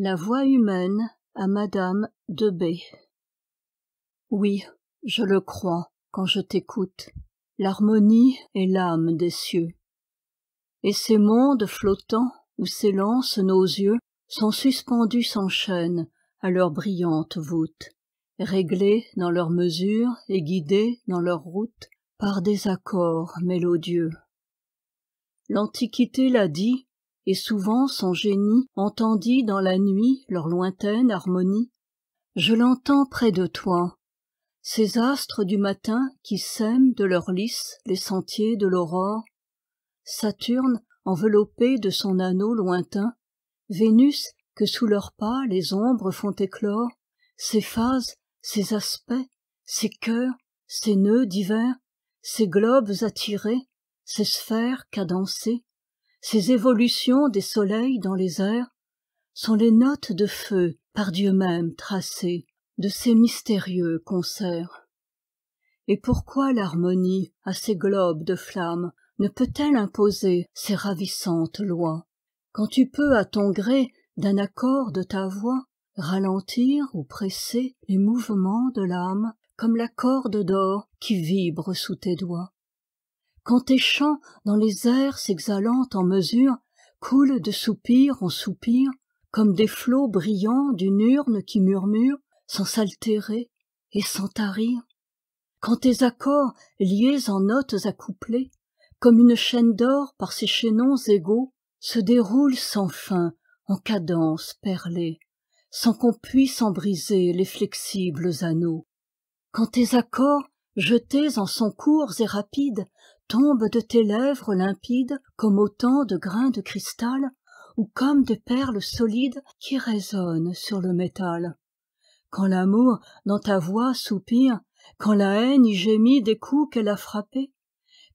la voix humaine à madame de b oui je le crois quand je t'écoute l'harmonie est l'âme des cieux et ces mondes flottants où s'élancent nos yeux sont suspendus sans chaîne à leur brillante voûte réglés dans leur mesure et guidés dans leur route par des accords mélodieux l'antiquité l'a dit et souvent son génie entendit dans la nuit leur lointaine harmonie je l'entends près de toi ces astres du matin qui sèment de leur lys les sentiers de l'aurore saturne enveloppé de son anneau lointain vénus que sous leurs pas les ombres font éclore ses phases ses aspects ses cœurs ses nœuds divers ses globes attirés ses sphères cadencées ces évolutions des soleils dans les airs sont les notes de feu par dieu même tracées de ces mystérieux concerts et pourquoi l'harmonie à ces globes de flamme ne peut-elle imposer ses ravissantes lois quand tu peux à ton gré d'un accord de ta voix ralentir ou presser les mouvements de l'âme comme la corde d'or qui vibre sous tes doigts quand tes chants dans les airs s'exhalant en mesure coulent de soupir en soupir comme des flots brillants d'une urne qui murmure sans s'altérer et sans tarir quand tes accords liés en notes accouplées comme une chaîne d'or par ses chaînons égaux se déroulent sans fin en cadence perlée, sans qu'on puisse en briser les flexibles anneaux quand tes accords jetés en sons courts et rapides Tombe de tes lèvres limpides comme autant de grains de cristal ou comme des perles solides qui résonnent sur le métal quand l'amour dans ta voix soupire quand la haine y gémit des coups qu'elle a frappés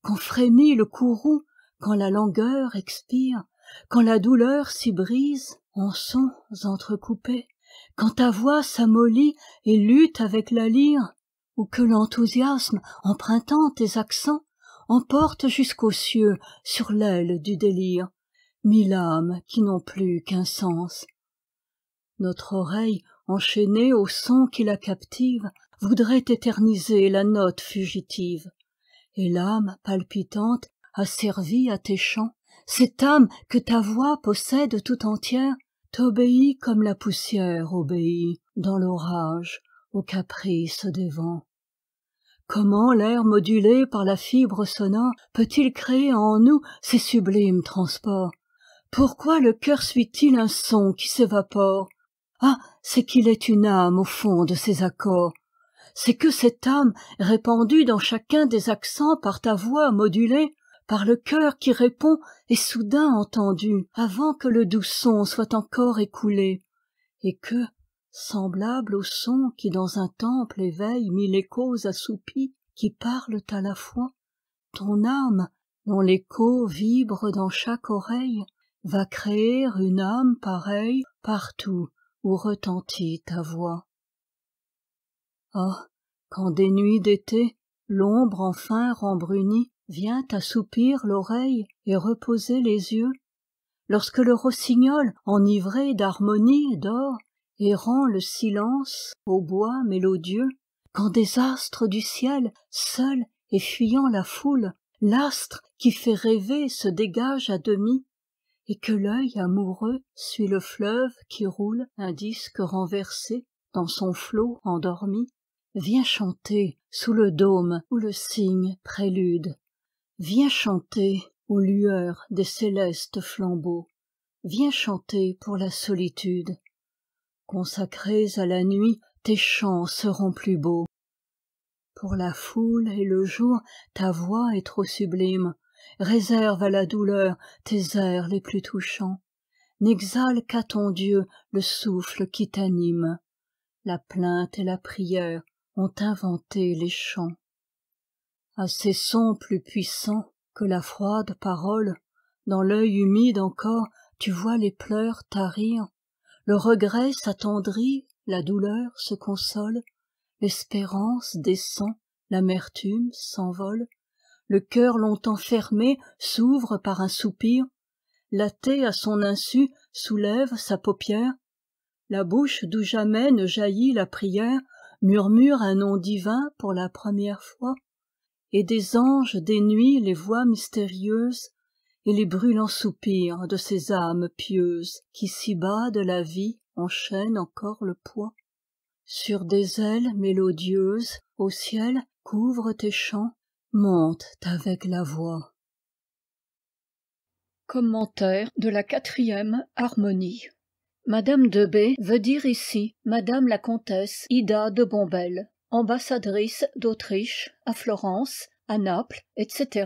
quand frémit le courroux quand la langueur expire quand la douleur s'y brise en sons entrecoupés quand ta voix s'amollit et lutte avec la lyre ou que l'enthousiasme empruntant tes accents emporte jusqu'aux cieux sur l'aile du délire mille âmes qui n'ont plus qu'un sens notre oreille enchaînée au son qui la captive voudrait éterniser la note fugitive et l'âme palpitante asservie à tes chants cette âme que ta voix possède tout entière t'obéit comme la poussière obéit dans l'orage aux caprices des vents comment l'air modulé par la fibre sonore peut-il créer en nous ces sublimes transports pourquoi le cœur suit-il un son qui s'évapore ah c'est qu'il est une âme au fond de ces accords c'est que cette âme répandue dans chacun des accents par ta voix modulée par le cœur qui répond est soudain entendue avant que le doux son soit encore écoulé et que semblable au son qui dans un temple éveille mille échos assoupis qui parlent à la fois ton âme dont l'écho vibre dans chaque oreille va créer une âme pareille partout où retentit ta voix ah quand des nuits d'été l'ombre enfin rembrunie vient assoupir l'oreille et reposer les yeux lorsque le rossignol enivré d'harmonie d'or rend le silence au bois mélodieux quand des astres du ciel seul et fuyant la foule l'astre qui fait rêver se dégage à demi et que l'œil amoureux suit le fleuve qui roule un disque renversé dans son flot endormi viens chanter sous le dôme où le cygne prélude viens chanter aux lueurs des célestes flambeaux viens chanter pour la solitude consacrés à la nuit tes chants seront plus beaux pour la foule et le jour ta voix est trop sublime réserve à la douleur tes airs les plus touchants n'exhale qu'à ton dieu le souffle qui t'anime la plainte et la prière ont inventé les chants à ces sons plus puissants que la froide parole dans l'œil humide encore tu vois les pleurs tarir le regret s'attendrit la douleur se console l'espérance descend l'amertume s'envole le cœur longtemps fermé s'ouvre par un soupir l'athée à son insu soulève sa paupière la bouche d'où jamais ne jaillit la prière murmure un nom divin pour la première fois et des anges des nuits les voix mystérieuses et les brûlants soupirs de ces âmes pieuses qui si-bas de la vie enchaînent encore le poids sur des ailes mélodieuses au ciel couvrent tes chants montent avec la voix commentaire de la quatrième harmonie madame de b veut dire ici madame la comtesse ida de Bombelle, ambassadrice d'autriche à florence à naples etc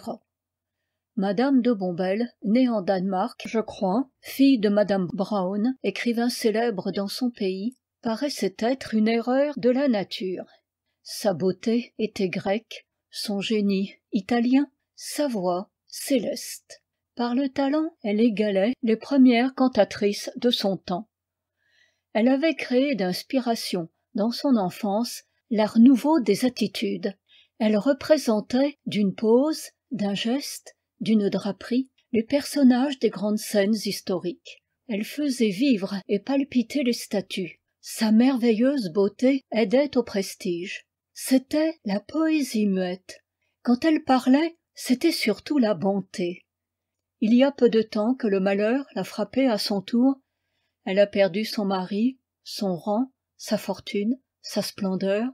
Madame de Bombelle, née en danemark je crois fille de Madame brown écrivain célèbre dans son pays paraissait être une erreur de la nature sa beauté était grecque son génie italien sa voix céleste par le talent elle égalait les premières cantatrices de son temps elle avait créé d'inspiration dans son enfance l'art nouveau des attitudes elle représentait d'une pose d'un geste d'une draperie les personnages des grandes scènes historiques elle faisait vivre et palpiter les statues sa merveilleuse beauté aidait au prestige c'était la poésie muette quand elle parlait c'était surtout la bonté il y a peu de temps que le malheur l'a frappée à son tour elle a perdu son mari son rang sa fortune sa splendeur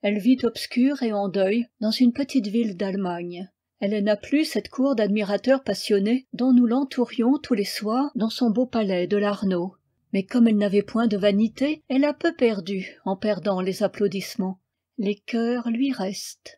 elle vit obscure et en deuil dans une petite ville d'allemagne elle n'a plus cette cour d'admirateurs passionnés dont nous l'entourions tous les soirs dans son beau palais de l'arnaud mais comme elle n'avait point de vanité elle a peu perdu en perdant les applaudissements les cœurs lui restent